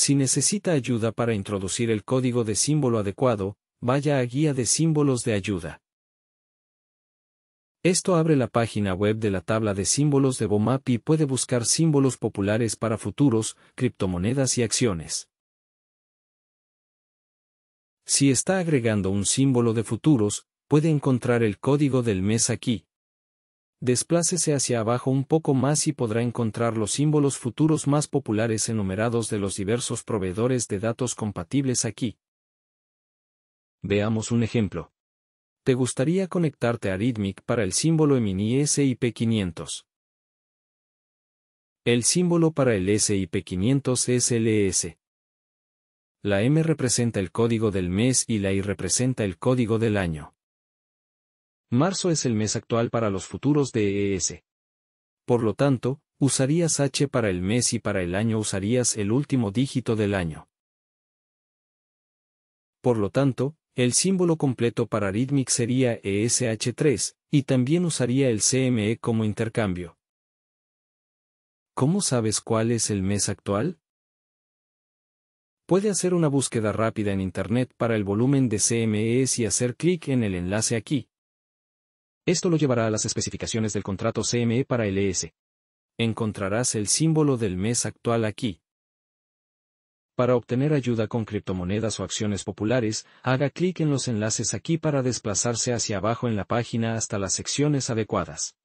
Si necesita ayuda para introducir el código de símbolo adecuado, vaya a Guía de símbolos de ayuda. Esto abre la página web de la tabla de símbolos de Bomap y puede buscar símbolos populares para futuros, criptomonedas y acciones. Si está agregando un símbolo de futuros, puede encontrar el código del mes aquí. Desplácese hacia abajo un poco más y podrá encontrar los símbolos futuros más populares enumerados de los diversos proveedores de datos compatibles aquí. Veamos un ejemplo. ¿Te gustaría conectarte a Rhythmic para el símbolo EMINI SIP500? El símbolo para el SIP500 es LS. E la M representa el código del mes y la I representa el código del año. Marzo es el mes actual para los futuros de EES. Por lo tanto, usarías H para el mes y para el año usarías el último dígito del año. Por lo tanto, el símbolo completo para Rhythmic sería e ESH3, y también usaría el CME como intercambio. ¿Cómo sabes cuál es el mes actual? Puede hacer una búsqueda rápida en Internet para el volumen de CMEs y hacer clic en el enlace aquí, esto lo llevará a las especificaciones del contrato CME para LS. E Encontrarás el símbolo del mes actual aquí. Para obtener ayuda con criptomonedas o acciones populares, haga clic en los enlaces aquí para desplazarse hacia abajo en la página hasta las secciones adecuadas.